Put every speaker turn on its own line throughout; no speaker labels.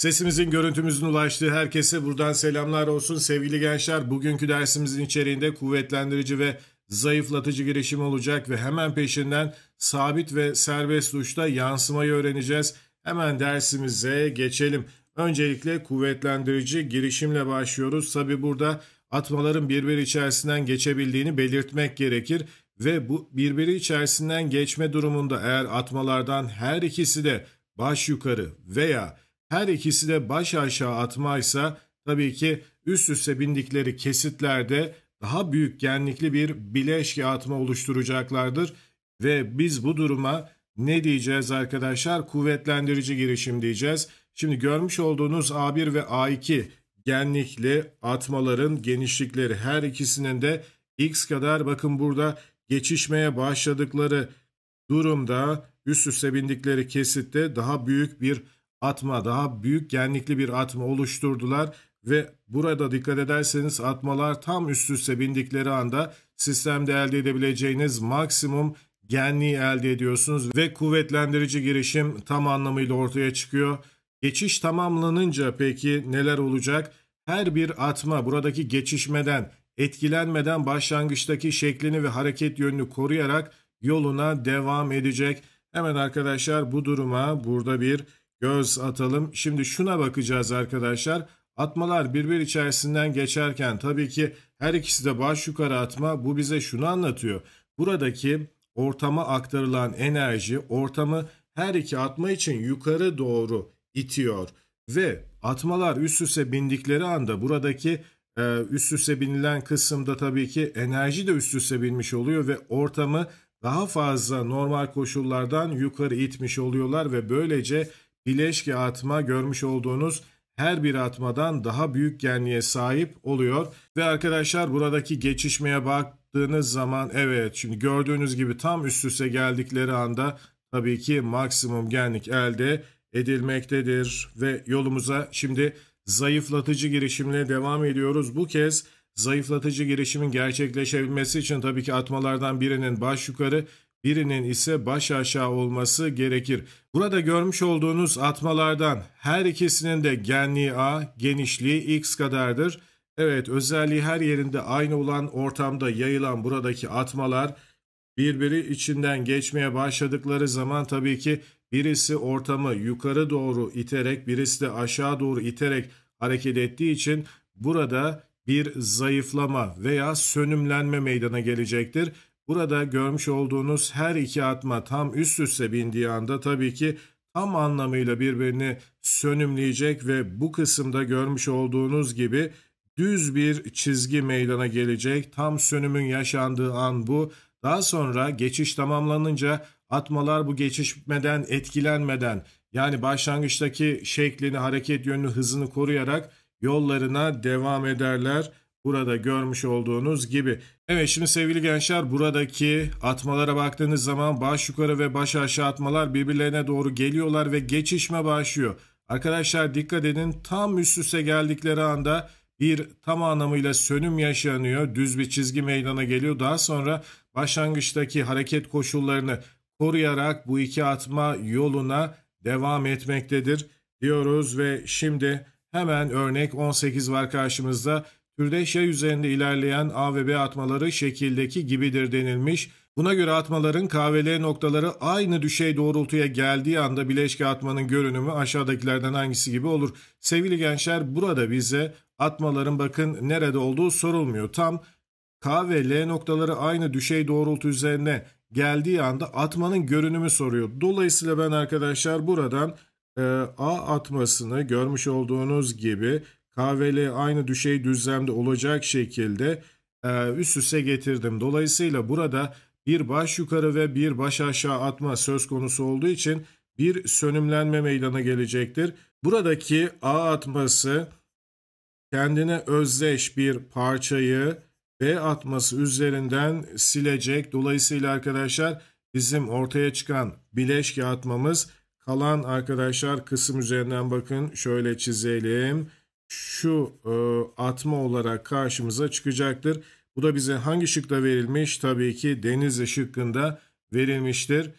Sesimizin görüntümüzün ulaştığı herkese buradan selamlar olsun. Sevgili gençler bugünkü dersimizin içeriğinde kuvvetlendirici ve zayıflatıcı girişim olacak ve hemen peşinden sabit ve serbest uçta yansımayı öğreneceğiz. Hemen dersimize geçelim. Öncelikle kuvvetlendirici girişimle başlıyoruz. Tabi burada atmaların birbiri içerisinden geçebildiğini belirtmek gerekir ve bu birbiri içerisinden geçme durumunda eğer atmalardan her ikisi de baş yukarı veya her ikisi de baş aşağı atmaysa tabii ki üst üste bindikleri kesitlerde daha büyük genlikli bir bileşke atma oluşturacaklardır. Ve biz bu duruma ne diyeceğiz arkadaşlar? Kuvvetlendirici girişim diyeceğiz. Şimdi görmüş olduğunuz A1 ve A2 genlikli atmaların genişlikleri her ikisinin de x kadar bakın burada geçişmeye başladıkları durumda üst üste bindikleri kesitte daha büyük bir atma daha büyük genlikli bir atma oluşturdular ve burada dikkat ederseniz atmalar tam üst üste bindikleri anda sistemde elde edebileceğiniz maksimum genliği elde ediyorsunuz ve kuvvetlendirici girişim tam anlamıyla ortaya çıkıyor. Geçiş tamamlanınca peki neler olacak? Her bir atma buradaki geçişmeden, etkilenmeden başlangıçtaki şeklini ve hareket yönünü koruyarak yoluna devam edecek. Hemen arkadaşlar bu duruma burada bir Göz atalım. Şimdi şuna bakacağız arkadaşlar. Atmalar birbir içerisinden geçerken tabii ki her ikisi de baş yukarı atma. Bu bize şunu anlatıyor. Buradaki ortama aktarılan enerji ortamı her iki atma için yukarı doğru itiyor. Ve atmalar üst üste bindikleri anda buradaki e, üst üste binilen kısımda tabii ki enerji de üst üste binmiş oluyor ve ortamı daha fazla normal koşullardan yukarı itmiş oluyorlar ve böylece Bileşki atma görmüş olduğunuz her bir atmadan daha büyük genliğe sahip oluyor. Ve arkadaşlar buradaki geçişmeye baktığınız zaman evet şimdi gördüğünüz gibi tam üst üste geldikleri anda tabii ki maksimum genlik elde edilmektedir. Ve yolumuza şimdi zayıflatıcı girişimle devam ediyoruz. Bu kez zayıflatıcı girişimin gerçekleşebilmesi için tabii ki atmalardan birinin baş yukarı birinin ise baş aşağı olması gerekir. Burada görmüş olduğunuz atmalardan her ikisinin de genliği A, genişliği X kadardır. Evet özelliği her yerinde aynı olan ortamda yayılan buradaki atmalar birbiri içinden geçmeye başladıkları zaman tabii ki birisi ortamı yukarı doğru iterek birisi de aşağı doğru iterek hareket ettiği için burada bir zayıflama veya sönümlenme meydana gelecektir. Burada görmüş olduğunuz her iki atma tam üst üste bindiği anda tabii ki tam anlamıyla birbirini sönümleyecek ve bu kısımda görmüş olduğunuz gibi düz bir çizgi meydana gelecek. Tam sönümün yaşandığı an bu. Daha sonra geçiş tamamlanınca atmalar bu geçişmeden etkilenmeden yani başlangıçtaki şeklini, hareket yönünü, hızını koruyarak yollarına devam ederler burada görmüş olduğunuz gibi. Evet şimdi sevgili gençler buradaki atmalara baktığınız zaman baş yukarı ve baş aşağı atmalar birbirlerine doğru geliyorlar ve geçişme başlıyor. Arkadaşlar dikkat edin tam üst üste geldikleri anda bir tam anlamıyla sönüm yaşanıyor. Düz bir çizgi meydana geliyor. Daha sonra başlangıçtaki hareket koşullarını koruyarak bu iki atma yoluna devam etmektedir diyoruz ve şimdi hemen örnek 18 var karşımızda. Kürdeşya üzerinde ilerleyen A ve B atmaları şekildeki gibidir denilmiş. Buna göre atmaların KVL noktaları aynı düşey doğrultuya geldiği anda bileşke atmanın görünümü aşağıdakilerden hangisi gibi olur. Sevgili gençler burada bize atmaların bakın nerede olduğu sorulmuyor. Tam K ve L noktaları aynı düşey doğrultu üzerine geldiği anda atmanın görünümü soruyor. Dolayısıyla ben arkadaşlar buradan e, A atmasını görmüş olduğunuz gibi KVL aynı düşey düzlemde olacak şekilde e, üst üste getirdim. Dolayısıyla burada bir baş yukarı ve bir baş aşağı atma söz konusu olduğu için bir sönümlenme meydana gelecektir. Buradaki A atması kendine özdeş bir parçayı B atması üzerinden silecek. Dolayısıyla arkadaşlar bizim ortaya çıkan bileşke atmamız kalan arkadaşlar kısım üzerinden bakın şöyle çizelim şu e, atma olarak karşımıza çıkacaktır. Bu da bize hangi şıkta verilmiş? Tabii ki Denizli şıkkında verilmiştir.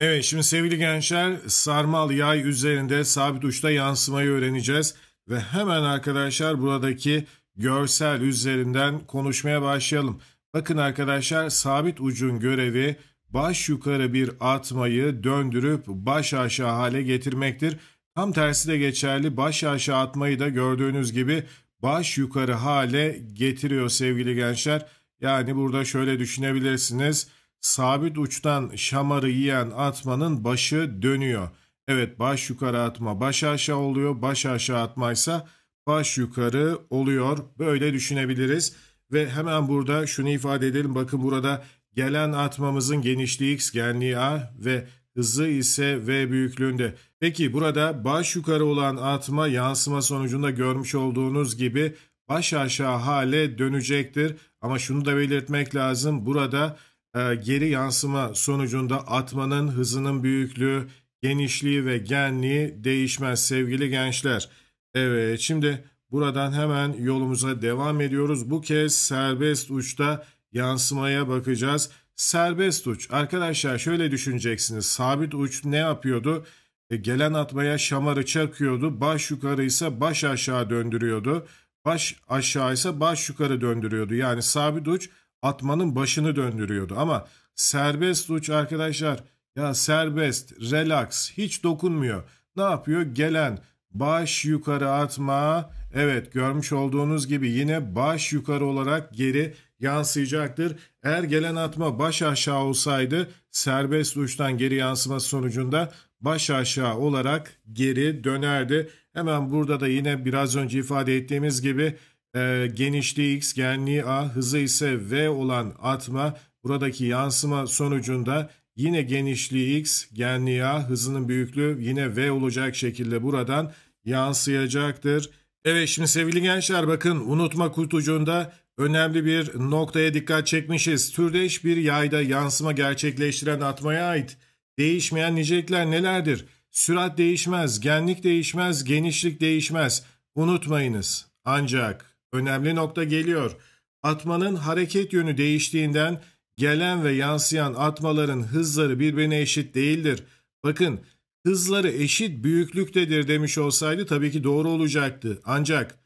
Evet şimdi sevgili gençler sarmal yay üzerinde sabit uçta yansımayı öğreneceğiz. Ve hemen arkadaşlar buradaki görsel üzerinden konuşmaya başlayalım. Bakın arkadaşlar sabit ucun görevi baş yukarı bir atmayı döndürüp baş aşağı hale getirmektir. Tam tersi de geçerli. Baş aşağı atmayı da gördüğünüz gibi baş yukarı hale getiriyor sevgili gençler. Yani burada şöyle düşünebilirsiniz. Sabit uçtan şamarı yiyen atmanın başı dönüyor. Evet baş yukarı atma baş aşağı oluyor. Baş aşağı atmaysa baş yukarı oluyor. Böyle düşünebiliriz. Ve hemen burada şunu ifade edelim. Bakın burada gelen atmamızın genişliği x, genliği a ve hızı ise V büyüklüğünde. Peki burada baş yukarı olan atma yansıma sonucunda görmüş olduğunuz gibi baş aşağı hale dönecektir. Ama şunu da belirtmek lazım burada e, geri yansıma sonucunda atmanın hızının büyüklüğü, genişliği ve genliği değişmez sevgili gençler. Evet şimdi buradan hemen yolumuza devam ediyoruz. Bu kez serbest uçta yansımaya bakacağız serbest uç. Arkadaşlar şöyle düşüneceksiniz. Sabit uç ne yapıyordu? E, gelen atmaya şamarı çakıyordu. Baş yukarı ise baş aşağı döndürüyordu. Baş aşağı ise baş yukarı döndürüyordu. Yani sabit uç atmanın başını döndürüyordu. Ama serbest uç arkadaşlar ya serbest, relax, hiç dokunmuyor. Ne yapıyor? Gelen baş yukarı atma. Evet görmüş olduğunuz gibi yine baş yukarı olarak geri yansıyacaktır. Eğer gelen atma baş aşağı olsaydı serbest uçtan geri yansıma sonucunda baş aşağı olarak geri dönerdi. Hemen burada da yine biraz önce ifade ettiğimiz gibi e, genişliği x, genliği a, hızı ise v olan atma buradaki yansıma sonucunda yine genişliği x, genliği a, hızının büyüklüğü yine v olacak şekilde buradan yansıyacaktır. Evet şimdi sevgili gençler bakın unutma kutucuğunda Önemli bir noktaya dikkat çekmişiz. Türdeş bir yayda yansıma gerçekleştiren atmaya ait değişmeyen nicelikler nelerdir? Sürat değişmez, genlik değişmez, genişlik değişmez. Unutmayınız. Ancak önemli nokta geliyor. Atmanın hareket yönü değiştiğinden gelen ve yansıyan atmaların hızları birbirine eşit değildir. Bakın hızları eşit büyüklüktedir demiş olsaydı tabii ki doğru olacaktı. Ancak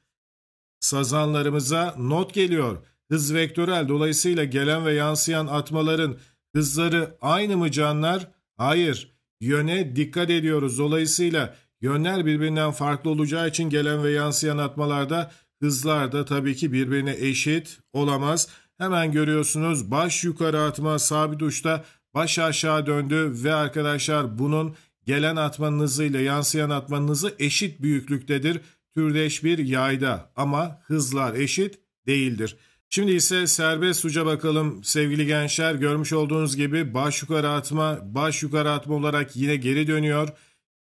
sazanlarımıza not geliyor. Hız vektörel dolayısıyla gelen ve yansıyan atmaların hızları aynı mı canlar? Hayır. Yöne dikkat ediyoruz. Dolayısıyla yönler birbirinden farklı olacağı için gelen ve yansıyan atmalarda hızlar da tabii ki birbirine eşit olamaz. Hemen görüyorsunuz baş yukarı atma sabit uçta baş aşağı döndü ve arkadaşlar bunun gelen atmanın hızıyla yansıyan atmanın hızı eşit büyüklüktedir türdeş bir yayda ama hızlar eşit değildir. Şimdi ise serbest suca bakalım sevgili gençler. Görmüş olduğunuz gibi baş yukarı atma, baş yukarı atma olarak yine geri dönüyor.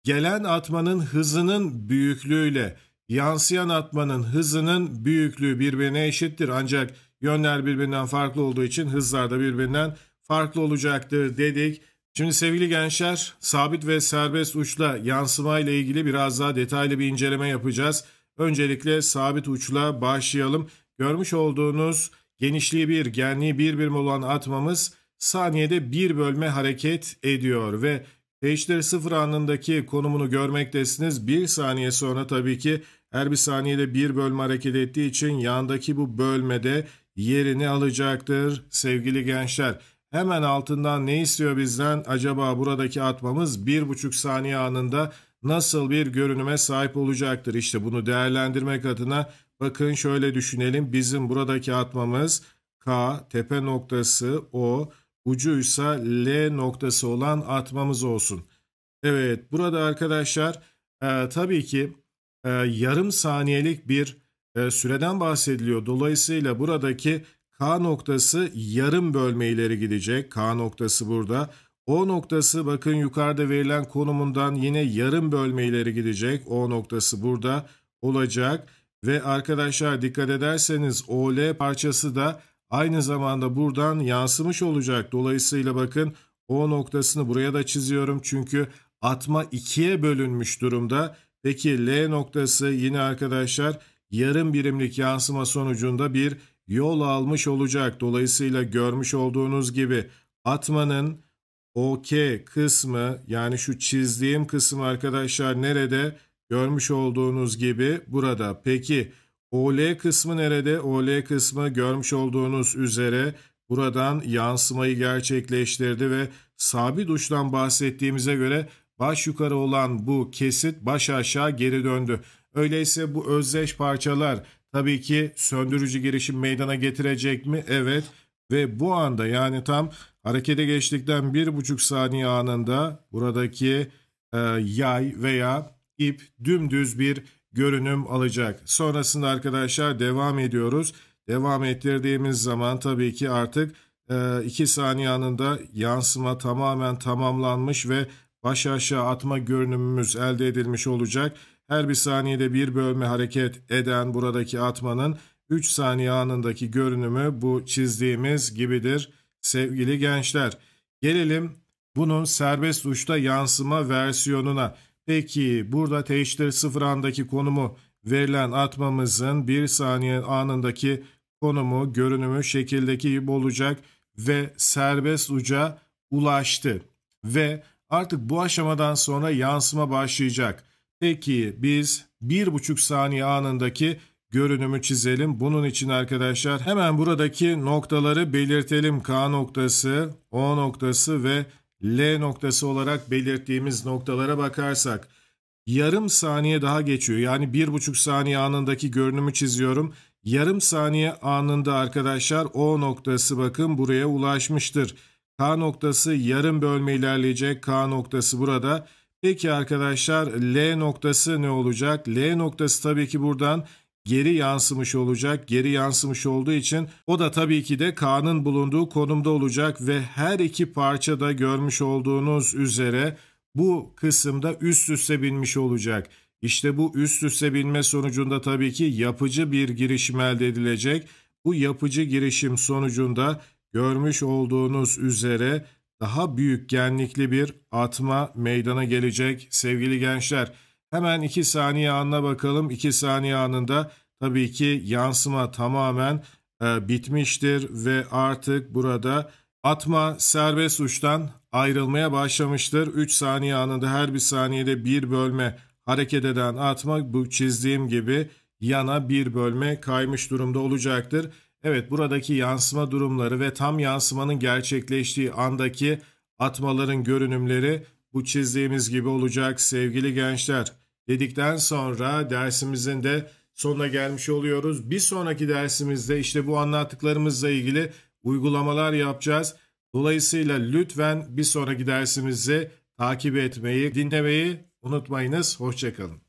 Gelen atmanın hızının büyüklüğüyle yansıyan atmanın hızının büyüklüğü birbirine eşittir. Ancak yönler birbirinden farklı olduğu için hızlar da birbirinden farklı olacaktır dedik. Şimdi sevgili gençler, sabit ve serbest uçla yansıma ile ilgili biraz daha detaylı bir inceleme yapacağız. Öncelikle sabit uçla başlayalım. Görmüş olduğunuz genişliği bir, genliği bir birim olan atmamız saniyede bir bölme hareket ediyor ve Değiştir sıfır anındaki konumunu görmektesiniz. Bir saniye sonra tabii ki her bir saniyede bir bölme hareket ettiği için yandaki bu bölmede yerini alacaktır sevgili gençler. Hemen altından ne istiyor bizden? Acaba buradaki atmamız 1,5 saniye anında nasıl bir görünüme sahip olacaktır? İşte bunu değerlendirmek adına bakın şöyle düşünelim. Bizim buradaki atmamız K, tepe noktası O, ucuysa L noktası olan atmamız olsun. Evet burada arkadaşlar e, tabii ki e, yarım saniyelik bir e, süreden bahsediliyor. Dolayısıyla buradaki K noktası yarım bölme ileri gidecek. K noktası burada. O noktası bakın yukarıda verilen konumundan yine yarım bölme ileri gidecek. O noktası burada olacak. Ve arkadaşlar dikkat ederseniz OL parçası da aynı zamanda buradan yansımış olacak. Dolayısıyla bakın O noktasını buraya da çiziyorum. Çünkü atma ikiye bölünmüş durumda. Peki L noktası yine arkadaşlar yarım birimlik yansıma sonucunda bir yol almış olacak. Dolayısıyla görmüş olduğunuz gibi atmanın OK kısmı yani şu çizdiğim kısım arkadaşlar nerede? Görmüş olduğunuz gibi burada. Peki OL kısmı nerede? OL kısmı görmüş olduğunuz üzere buradan yansımayı gerçekleştirdi ve sabit uçtan bahsettiğimize göre baş yukarı olan bu kesit baş aşağı geri döndü. Öyleyse bu özdeş parçalar Tabii ki söndürücü girişim meydana getirecek mi? Evet. Ve bu anda yani tam harekete geçtikten bir buçuk saniye anında buradaki e, yay veya ip dümdüz bir görünüm alacak. Sonrasında arkadaşlar devam ediyoruz. Devam ettirdiğimiz zaman tabii ki artık e, iki saniye anında yansıma tamamen tamamlanmış ve baş aşağı atma görünümümüz elde edilmiş olacak her bir saniyede bir bölme hareket eden buradaki atmanın 3 saniye anındaki görünümü bu çizdiğimiz gibidir sevgili gençler. Gelelim bunun serbest uçta yansıma versiyonuna. Peki burada teşhir eşittir 0 andaki konumu verilen atmamızın 1 saniye anındaki konumu görünümü şekildeki gibi olacak ve serbest uca ulaştı. Ve artık bu aşamadan sonra yansıma başlayacak. Peki biz bir buçuk saniye anındaki görünümü çizelim. Bunun için arkadaşlar hemen buradaki noktaları belirtelim. K noktası, O noktası ve L noktası olarak belirttiğimiz noktalara bakarsak yarım saniye daha geçiyor. Yani bir buçuk saniye anındaki görünümü çiziyorum. Yarım saniye anında arkadaşlar O noktası bakın buraya ulaşmıştır. K noktası yarım bölme ilerleyecek. K noktası burada. Peki arkadaşlar L noktası ne olacak? L noktası tabii ki buradan geri yansımış olacak. Geri yansımış olduğu için o da tabii ki de K'nın bulunduğu konumda olacak ve her iki parçada görmüş olduğunuz üzere bu kısımda üst üste binmiş olacak. İşte bu üst üste binme sonucunda tabii ki yapıcı bir girişim elde edilecek. Bu yapıcı girişim sonucunda görmüş olduğunuz üzere daha büyük genlikli bir atma meydana gelecek sevgili gençler. Hemen 2 saniye anına bakalım. 2 saniye anında tabii ki yansıma tamamen e, bitmiştir ve artık burada atma serbest uçtan ayrılmaya başlamıştır. 3 saniye anında her bir saniyede bir bölme hareket eden atma bu çizdiğim gibi yana bir bölme kaymış durumda olacaktır. Evet buradaki yansıma durumları ve tam yansımanın gerçekleştiği andaki atmaların görünümleri bu çizdiğimiz gibi olacak sevgili gençler. Dedikten sonra dersimizin de sonuna gelmiş oluyoruz. Bir sonraki dersimizde işte bu anlattıklarımızla ilgili uygulamalar yapacağız. Dolayısıyla lütfen bir sonraki dersimizi takip etmeyi, dinlemeyi unutmayınız. Hoşçakalın.